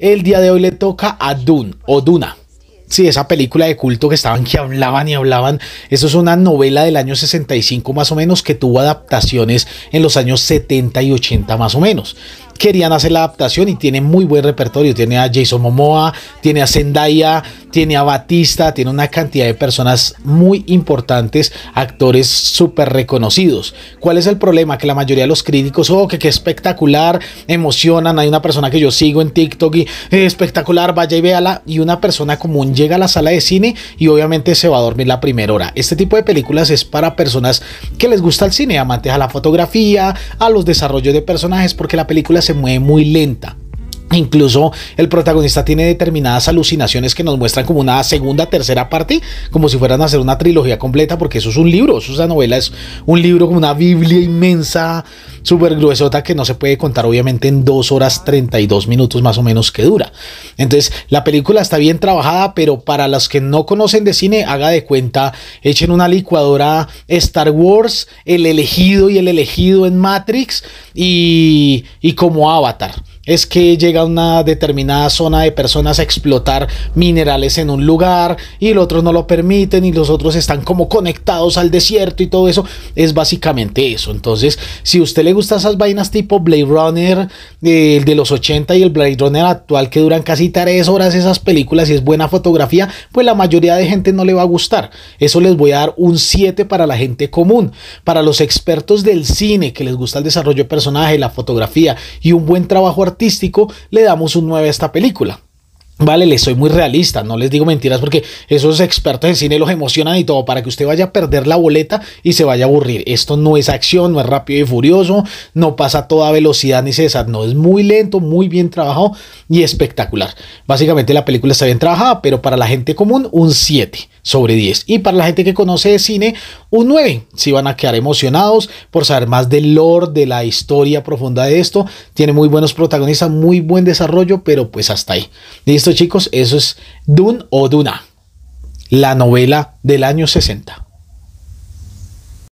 El día de hoy le toca a Dune o Duna. Sí, esa película de culto que estaban, que hablaban y hablaban. Eso es una novela del año 65 más o menos que tuvo adaptaciones en los años 70 y 80 más o menos querían hacer la adaptación y tiene muy buen repertorio. Tiene a Jason Momoa, tiene a Zendaya, tiene a Batista, tiene una cantidad de personas muy importantes, actores súper reconocidos. ¿Cuál es el problema? Que la mayoría de los críticos, oh, que, espectacular, emocionan. Hay una persona que yo sigo en TikTok y eh, espectacular, vaya y véala. Y una persona común llega a la sala de cine y obviamente se va a dormir la primera hora. Este tipo de películas es para personas que les gusta el cine, amantes a la fotografía, a los desarrollos de personajes, porque la película se se mueve muy lenta. Incluso el protagonista tiene determinadas alucinaciones que nos muestran como una segunda, tercera parte, como si fueran a hacer una trilogía completa, porque eso es un libro, eso es una novela, es un libro como una Biblia inmensa, súper gruesota, que no se puede contar obviamente en 2 horas 32 minutos más o menos que dura. Entonces, la película está bien trabajada, pero para los que no conocen de cine, haga de cuenta, echen una licuadora Star Wars, El elegido y el elegido en Matrix y como Avatar es que llega una determinada zona de personas a explotar minerales en un lugar y el otro no lo permiten y los otros están como conectados al desierto y todo eso. Es básicamente eso. Entonces, si a usted le gusta esas vainas tipo Blade Runner, eh, el de los 80 y el Blade Runner actual que duran casi tres horas esas películas y es buena fotografía, pues la mayoría de gente no le va a gustar. Eso les voy a dar un 7 para la gente común. Para los expertos del cine que les gusta el desarrollo de personaje, la fotografía y un buen trabajo artístico, artístico, le damos un 9 a esta película. Vale, les soy muy realista, no les digo mentiras porque esos expertos en cine los emocionan y todo para que usted vaya a perder la boleta y se vaya a aburrir. Esto no es acción, no es rápido y furioso, no pasa a toda velocidad ni se no es muy lento, muy bien trabajado y espectacular. Básicamente la película está bien trabajada, pero para la gente común un 7 sobre 10. Y para la gente que conoce de cine, un 9. Si van a quedar emocionados por saber más del lore, de la historia profunda de esto. Tiene muy buenos protagonistas, muy buen desarrollo, pero pues hasta ahí. Listo chicos, eso es Dune o Duna, la novela del año 60.